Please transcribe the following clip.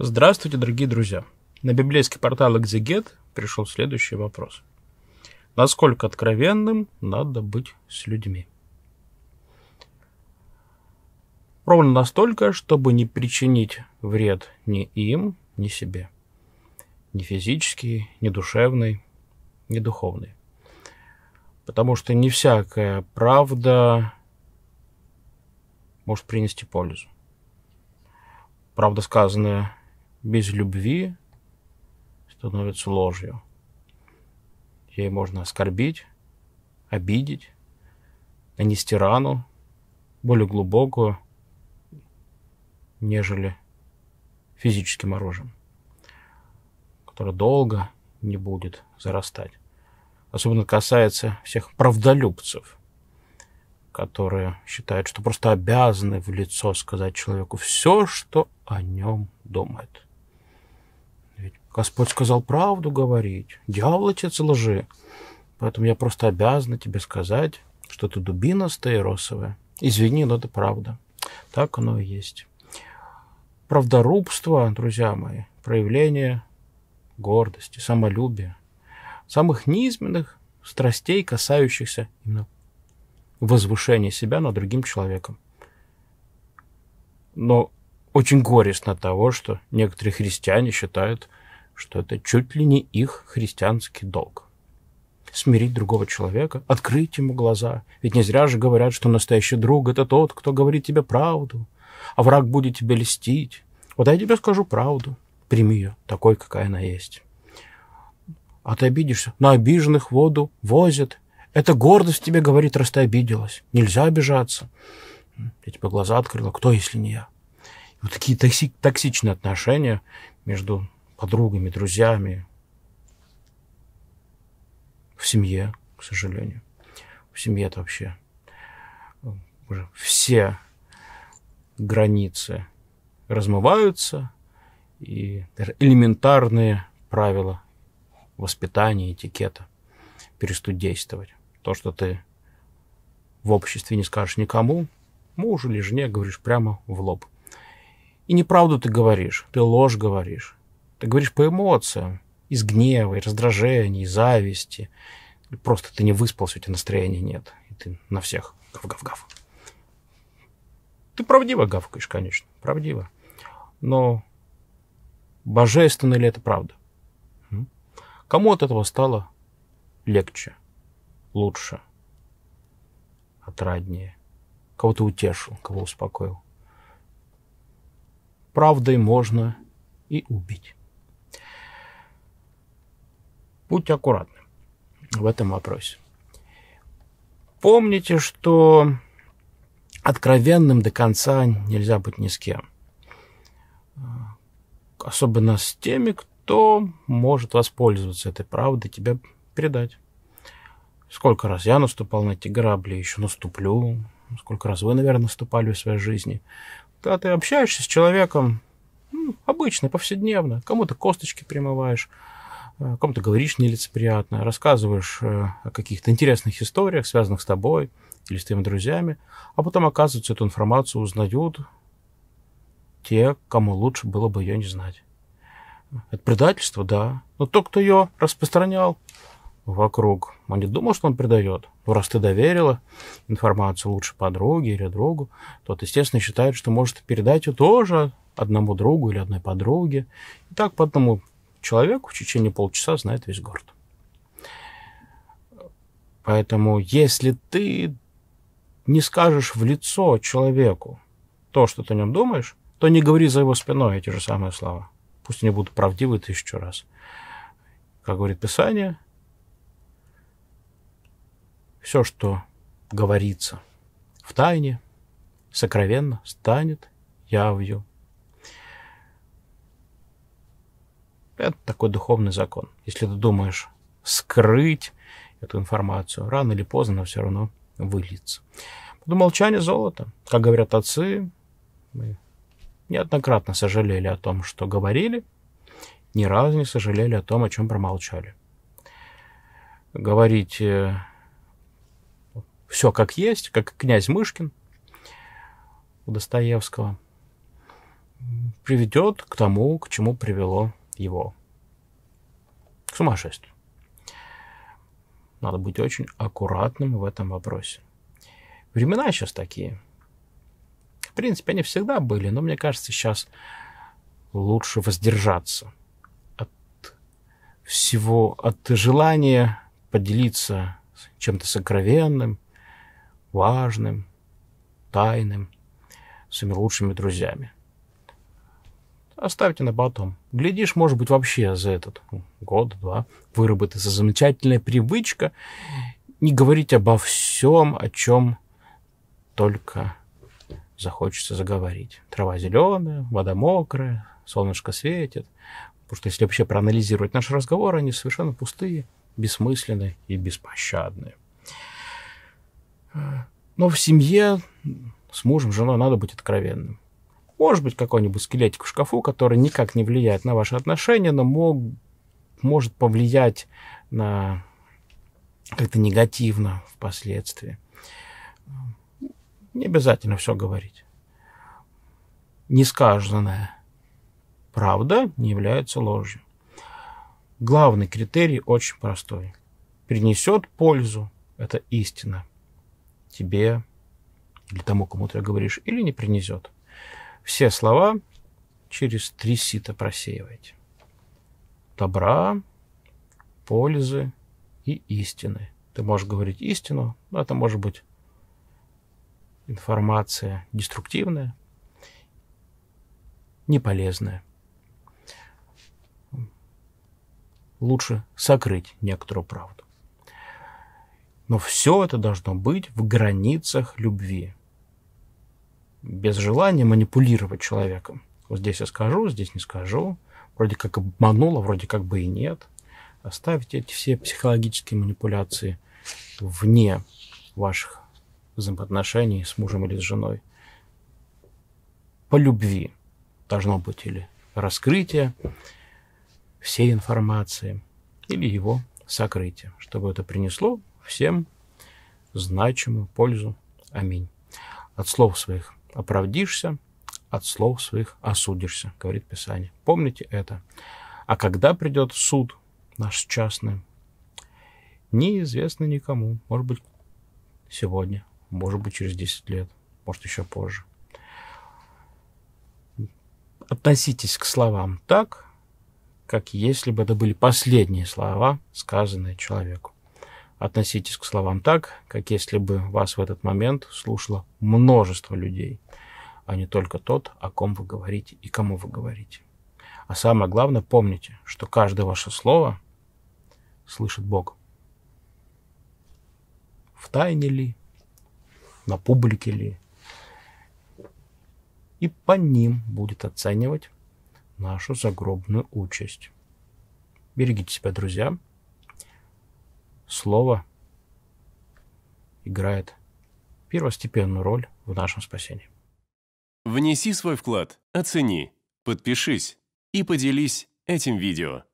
Здравствуйте, дорогие друзья! На библейский портал «Экзегет» пришел следующий вопрос. Насколько откровенным надо быть с людьми? Ровно настолько, чтобы не причинить вред ни им, ни себе. Ни физический, ни душевный, ни духовный. Потому что не всякая правда может принести пользу. Правда, сказанная без любви становится ложью. Ей можно оскорбить, обидеть, нанести рану, более глубокую, нежели физическим оружием, которое долго не будет зарастать. Особенно касается всех правдолюбцев, которые считают, что просто обязаны в лицо сказать человеку все, что о нем думает. Ведь Господь сказал правду говорить. Дьявол отец лжи. Поэтому я просто обязан тебе сказать, что ты дубина стаиросовая. Извини, но это правда. Так оно и есть. Правдорубство, друзья мои, проявление гордости, самолюбия, самых низменных страстей, касающихся именно возвышения себя над другим человеком. Но очень горестно того, что некоторые христиане считают, что это чуть ли не их христианский долг. Смирить другого человека, открыть ему глаза. Ведь не зря же говорят, что настоящий друг – это тот, кто говорит тебе правду, а враг будет тебе льстить. Вот я тебе скажу правду, прими ее такой, какая она есть. А ты обидишься. На обиженных воду возят. Это гордость тебе говорит, раз ты обиделась. Нельзя обижаться. Я тебе глаза открыла. Кто, если не я? вот такие токси токсичные отношения между подругами, друзьями, в семье, к сожалению. В семье это вообще э, уже все границы размываются, и даже элементарные правила воспитания, этикета перестают действовать. То, что ты в обществе не скажешь никому, мужу или жене говоришь прямо в лоб – и неправду ты говоришь, ты ложь говоришь. Ты говоришь по эмоциям, из гнева, и раздражения, и зависти. Просто ты не выспался, у тебя настроения нет. И ты на всех гав-гав-гав. Ты правдиво гавкаешь, конечно, правдиво. Но божественно ли это правда? Кому от этого стало легче, лучше, отраднее? Кого ты утешил, кого успокоил? правдой можно и убить. Будьте аккуратны в этом вопросе. Помните, что откровенным до конца нельзя быть ни с кем. Особенно с теми, кто может воспользоваться этой правдой, тебя передать. Сколько раз я наступал на эти грабли, еще наступлю. Сколько раз вы, наверное, наступали в своей жизни. Когда ты общаешься с человеком, ну, обычно, повседневно, кому-то косточки примываешь, э, кому-то говоришь нелицеприятно, рассказываешь э, о каких-то интересных историях, связанных с тобой или с твоими друзьями, а потом, оказывается, эту информацию узнают те, кому лучше было бы ее не знать. Это предательство, да. Но тот, кто ее распространял, вокруг. Он не думал, что он предает. Ну, раз ты доверила информацию лучше подруге или другу, тот, естественно, считает, что может передать ее тоже одному другу или одной подруге. И так по одному человеку в течение полчаса знает весь город. Поэтому если ты не скажешь в лицо человеку то, что ты о нем думаешь, то не говори за его спиной эти же самые слова. Пусть они будут правдивы тысячу раз. Как говорит Писание, все, что говорится в тайне, сокровенно станет явью. Это такой духовный закон. Если ты думаешь скрыть эту информацию, рано или поздно она все равно выльется. Под умолчание золото. Как говорят отцы, мы неоднократно сожалели о том, что говорили, ни разу не сожалели о том, о чем промолчали. Говорить э, все как есть, как князь Мышкин у Достоевского, приведет к тому, к чему привело его. К сумасшествию. Надо быть очень аккуратным в этом вопросе. Времена сейчас такие. В принципе, они всегда были, но мне кажется, сейчас лучше воздержаться от всего, от желания поделиться чем-то сокровенным, важным, тайным, своими лучшими друзьями. Оставьте на потом. Глядишь, может быть, вообще за этот год-два выработается замечательная привычка не говорить обо всем, о чем только захочется заговорить. Трава зеленая, вода мокрая, солнышко светит. Потому что если вообще проанализировать наши разговоры, они совершенно пустые, бессмысленные и беспощадные. Но в семье с мужем, женой надо быть откровенным. Может быть, какой-нибудь скелетик в шкафу, который никак не влияет на ваши отношения, но мог, может повлиять на как-то негативно впоследствии. Не обязательно все говорить. Несказанная правда не является ложью. Главный критерий очень простой. Принесет пользу – это истина тебе или тому, кому ты говоришь, или не принесет. Все слова через три сита просеивайте. Добра, пользы и истины. Ты можешь говорить истину, но это может быть информация деструктивная, неполезная. Лучше сокрыть некоторую правду. Но все это должно быть в границах любви. Без желания манипулировать человеком. Вот здесь я скажу, здесь не скажу. Вроде как обманула, вроде как бы и нет. Оставьте эти все психологические манипуляции вне ваших взаимоотношений с мужем или с женой. По любви должно быть или раскрытие всей информации, или его сокрытие, чтобы это принесло всем значимую пользу. Аминь. От слов своих оправдишься, от слов своих осудишься, говорит Писание. Помните это. А когда придет суд наш частный, неизвестно никому. Может быть, сегодня, может быть, через 10 лет, может, еще позже. Относитесь к словам так, как если бы это были последние слова, сказанные человеку относитесь к словам так, как если бы вас в этот момент слушало множество людей, а не только тот, о ком вы говорите и кому вы говорите. А самое главное, помните, что каждое ваше слово слышит Бог. В тайне ли, на публике ли, и по ним будет оценивать нашу загробную участь. Берегите себя, друзья слово играет первостепенную роль в нашем спасении. Внеси свой вклад, оцени, подпишись и поделись этим видео.